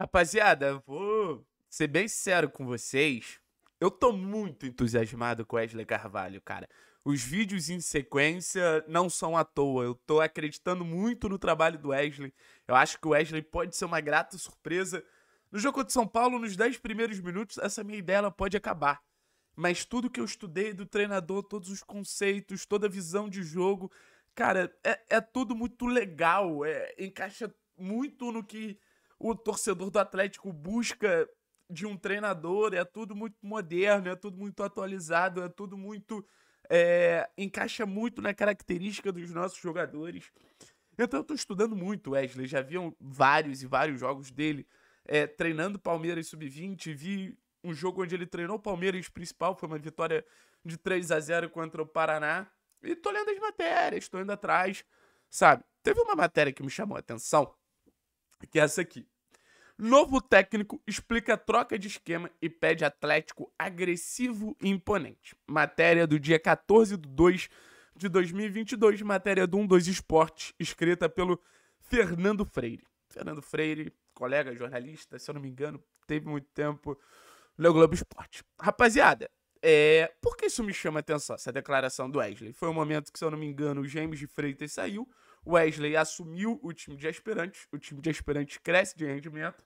Rapaziada, vou ser bem sincero com vocês. Eu tô muito entusiasmado com Wesley Carvalho, cara. Os vídeos em sequência não são à toa. Eu tô acreditando muito no trabalho do Wesley. Eu acho que o Wesley pode ser uma grata surpresa. No jogo de São Paulo, nos 10 primeiros minutos, essa minha ideia pode acabar. Mas tudo que eu estudei do treinador, todos os conceitos, toda a visão de jogo, cara, é, é tudo muito legal. É, encaixa muito no que o torcedor do Atlético busca de um treinador, é tudo muito moderno, é tudo muito atualizado, é tudo muito. É, encaixa muito na característica dos nossos jogadores. Então eu tô estudando muito Wesley, já viam vários e vários jogos dele é, treinando Palmeiras sub-20, vi um jogo onde ele treinou o Palmeiras principal, foi uma vitória de 3 a 0 contra o Paraná. E tô lendo as matérias, tô indo atrás, sabe? Teve uma matéria que me chamou a atenção, que é essa aqui. Novo técnico explica troca de esquema e pede Atlético agressivo e imponente. Matéria do dia 14 de 2 de 2022, matéria do 12 Esporte, escrita pelo Fernando Freire. Fernando Freire, colega jornalista, se eu não me engano, teve muito tempo no Globo Esporte. Rapaziada, é... por que isso me chama a atenção, essa declaração do Wesley? Foi um momento que, se eu não me engano, o James de Freitas saiu, o Wesley assumiu o time de aspirantes, o time de aspirantes cresce de rendimento,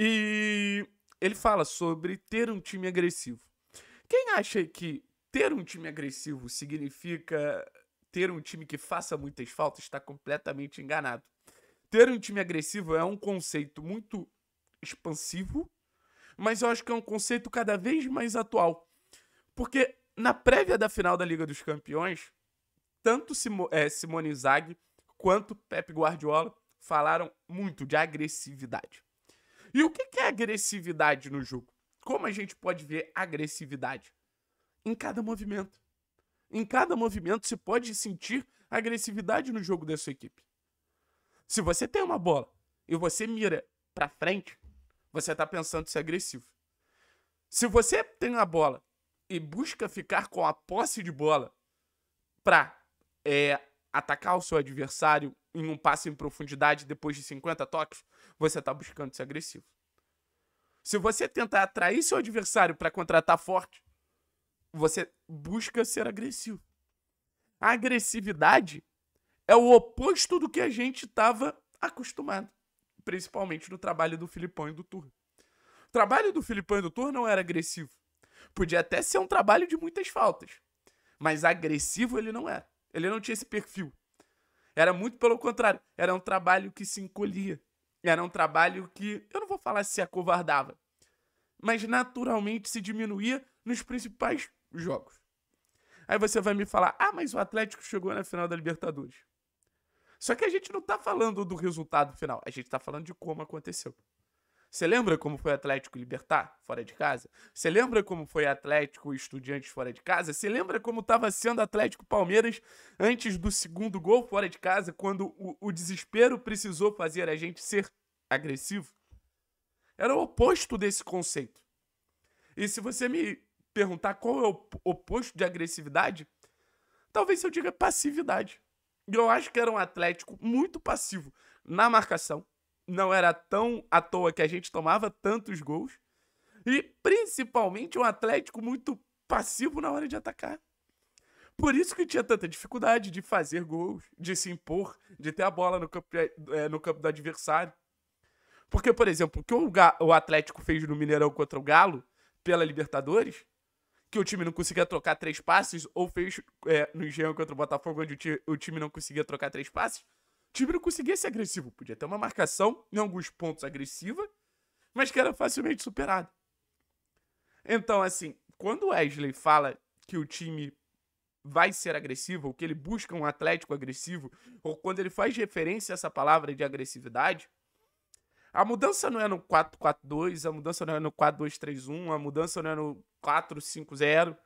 e ele fala sobre ter um time agressivo. Quem acha que ter um time agressivo significa ter um time que faça muitas faltas está completamente enganado. Ter um time agressivo é um conceito muito expansivo, mas eu acho que é um conceito cada vez mais atual. Porque na prévia da final da Liga dos Campeões, tanto é, Simone Zag quanto Pep Guardiola falaram muito de agressividade. E o que é agressividade no jogo? Como a gente pode ver agressividade? Em cada movimento. Em cada movimento se pode sentir agressividade no jogo da sua equipe. Se você tem uma bola e você mira para frente, você tá pensando em ser agressivo. Se você tem a bola e busca ficar com a posse de bola para é, eh, atacar o seu adversário em um passe em profundidade depois de 50 toques, você está buscando ser agressivo. Se você tentar atrair seu adversário para contratar forte, você busca ser agressivo. A agressividade é o oposto do que a gente estava acostumado, principalmente no trabalho do Filipão e do Tour. O trabalho do Filipão e do Tour não era agressivo. Podia até ser um trabalho de muitas faltas, mas agressivo ele não era. Ele não tinha esse perfil. Era muito pelo contrário. Era um trabalho que se encolhia. Era um trabalho que, eu não vou falar se acovardava, mas naturalmente se diminuía nos principais jogos. Aí você vai me falar: ah, mas o Atlético chegou na final da Libertadores. Só que a gente não tá falando do resultado final, a gente tá falando de como aconteceu. Você lembra como foi Atlético Libertar fora de casa? Você lembra como foi Atlético Estudiantes fora de casa? Você lembra como estava sendo Atlético Palmeiras antes do segundo gol fora de casa, quando o, o desespero precisou fazer a gente ser agressivo? Era o oposto desse conceito. E se você me perguntar qual é o oposto de agressividade, talvez eu diga passividade. Eu acho que era um Atlético muito passivo na marcação, não era tão à toa que a gente tomava tantos gols. E principalmente um Atlético muito passivo na hora de atacar. Por isso que tinha tanta dificuldade de fazer gols, de se impor, de ter a bola no campo, é, no campo do adversário. Porque, por exemplo, o que o, o Atlético fez no Mineirão contra o Galo, pela Libertadores, que o time não conseguia trocar três passes, ou fez é, no Engenho contra o Botafogo, onde o time, o time não conseguia trocar três passes, time não conseguia ser agressivo. Podia ter uma marcação, em alguns pontos agressiva, mas que era facilmente superada. Então, assim, quando o Wesley fala que o time vai ser agressivo, ou que ele busca um Atlético agressivo, ou quando ele faz referência a essa palavra de agressividade, a mudança não é no 4-4-2, a mudança não é no 4-2-3-1, a mudança não é no 4-5-0.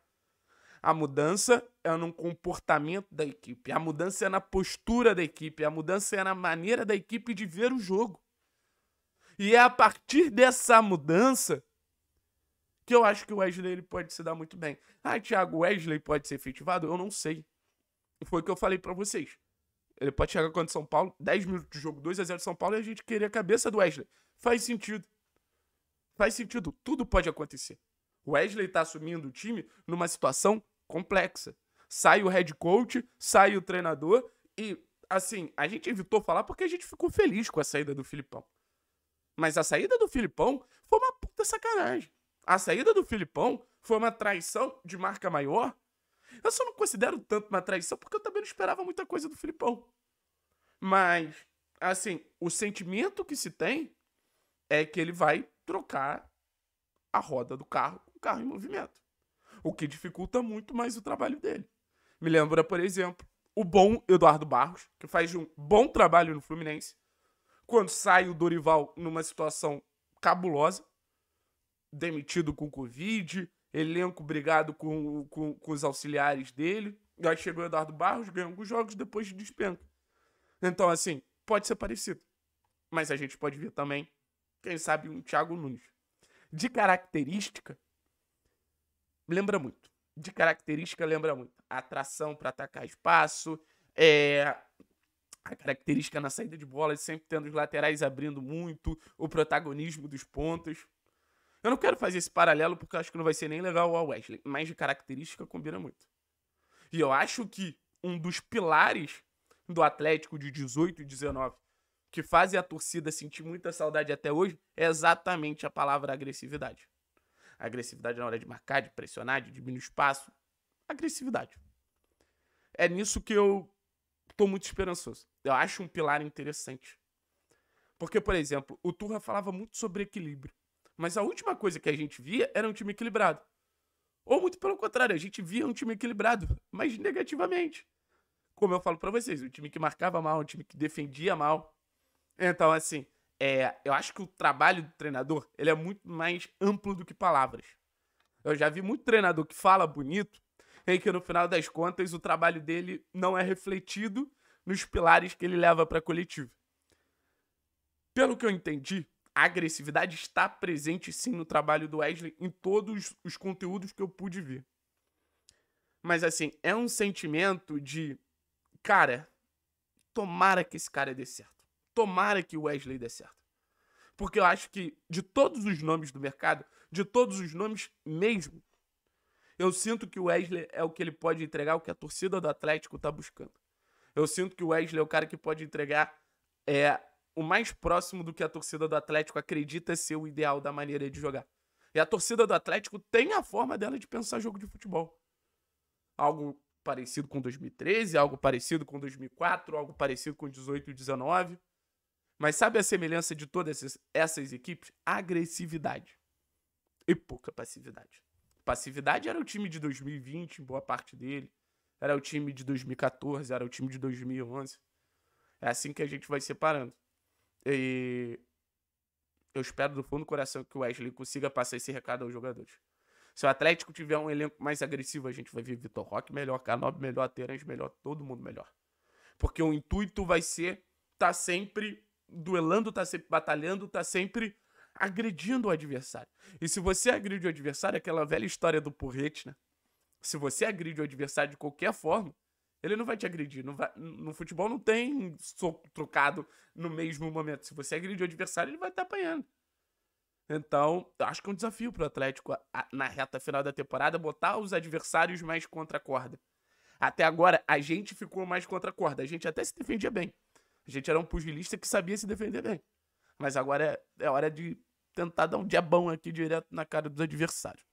A mudança é no comportamento da equipe, a mudança é na postura da equipe, a mudança é na maneira da equipe de ver o jogo. E é a partir dessa mudança que eu acho que o Wesley ele pode se dar muito bem. Ah, Thiago, Wesley pode ser efetivado? Eu não sei. Foi o que eu falei para vocês. Ele pode chegar contra São Paulo, 10 minutos de jogo, 2 a 0 São Paulo, e a gente querer a cabeça do Wesley. Faz sentido. Faz sentido. Tudo pode acontecer. O Wesley tá assumindo o time numa situação complexa. Sai o head coach, sai o treinador e, assim, a gente evitou falar porque a gente ficou feliz com a saída do Filipão. Mas a saída do Filipão foi uma puta sacanagem. A saída do Filipão foi uma traição de marca maior. Eu só não considero tanto uma traição porque eu também não esperava muita coisa do Filipão. Mas, assim, o sentimento que se tem é que ele vai trocar a roda do carro com carro em movimento o que dificulta muito mais o trabalho dele. Me lembra, por exemplo, o bom Eduardo Barros, que faz um bom trabalho no Fluminense, quando sai o Dorival numa situação cabulosa, demitido com Covid, elenco brigado com, com, com os auxiliares dele. Aí chegou o Eduardo Barros, ganhou alguns jogos, depois despenca. Então, assim, pode ser parecido. Mas a gente pode ver também, quem sabe, um Thiago Nunes. De característica, lembra muito. De característica, lembra muito. A atração para atacar espaço, é, a característica na saída de bola, sempre tendo os laterais abrindo muito, o protagonismo dos pontos. Eu não quero fazer esse paralelo porque eu acho que não vai ser nem legal ao Wesley, mas de característica combina muito. E eu acho que um dos pilares do Atlético de 18 e 19 que fazem a torcida sentir muita saudade até hoje é exatamente a palavra agressividade agressividade na hora de marcar, de pressionar, de diminuir espaço. Agressividade. É nisso que eu tô muito esperançoso. Eu acho um pilar interessante. Porque, por exemplo, o Turra falava muito sobre equilíbrio. Mas a última coisa que a gente via era um time equilibrado. Ou muito pelo contrário, a gente via um time equilibrado, mas negativamente. Como eu falo para vocês, um time que marcava mal, um time que defendia mal. Então, assim, é, eu acho que o trabalho do treinador ele é muito mais amplo do que palavras. Eu já vi muito treinador que fala bonito e que no final das contas o trabalho dele não é refletido nos pilares que ele leva para a coletiva. Pelo que eu entendi, a agressividade está presente sim no trabalho do Wesley em todos os conteúdos que eu pude ver. Mas assim, é um sentimento de cara, tomara que esse cara dê certo Tomara que o Wesley dê certo. Porque eu acho que de todos os nomes do mercado, de todos os nomes mesmo, eu sinto que o Wesley é o que ele pode entregar, o que a torcida do Atlético tá buscando. Eu sinto que o Wesley é o cara que pode entregar é, o mais próximo do que a torcida do Atlético acredita ser o ideal da maneira de jogar. E a torcida do Atlético tem a forma dela de pensar jogo de futebol. Algo parecido com 2013, algo parecido com 2004, algo parecido com 18 e 19. Mas sabe a semelhança de todas essas equipes? Agressividade e pouca passividade. Passividade era o time de 2020, boa parte dele. Era o time de 2014, era o time de 2011. É assim que a gente vai separando. E eu espero do fundo do coração que o Wesley consiga passar esse recado aos jogadores. Se o Atlético tiver um elenco mais agressivo, a gente vai ver Vitor Roque melhor, Canob melhor, Terence melhor, todo mundo melhor. Porque o intuito vai ser estar tá sempre duelando, tá sempre batalhando, tá sempre agredindo o adversário. E se você agride o adversário, aquela velha história do porrete, né? Se você agride o adversário de qualquer forma, ele não vai te agredir. Não vai... No futebol não tem soco trocado no mesmo momento. Se você agride o adversário, ele vai estar apanhando. Então, acho que é um desafio para o Atlético na reta final da temporada botar os adversários mais contra a corda. Até agora, a gente ficou mais contra a corda. A gente até se defendia bem. A gente era um pugilista que sabia se defender bem. Mas agora é, é hora de tentar dar um diabão aqui direto na cara dos adversários.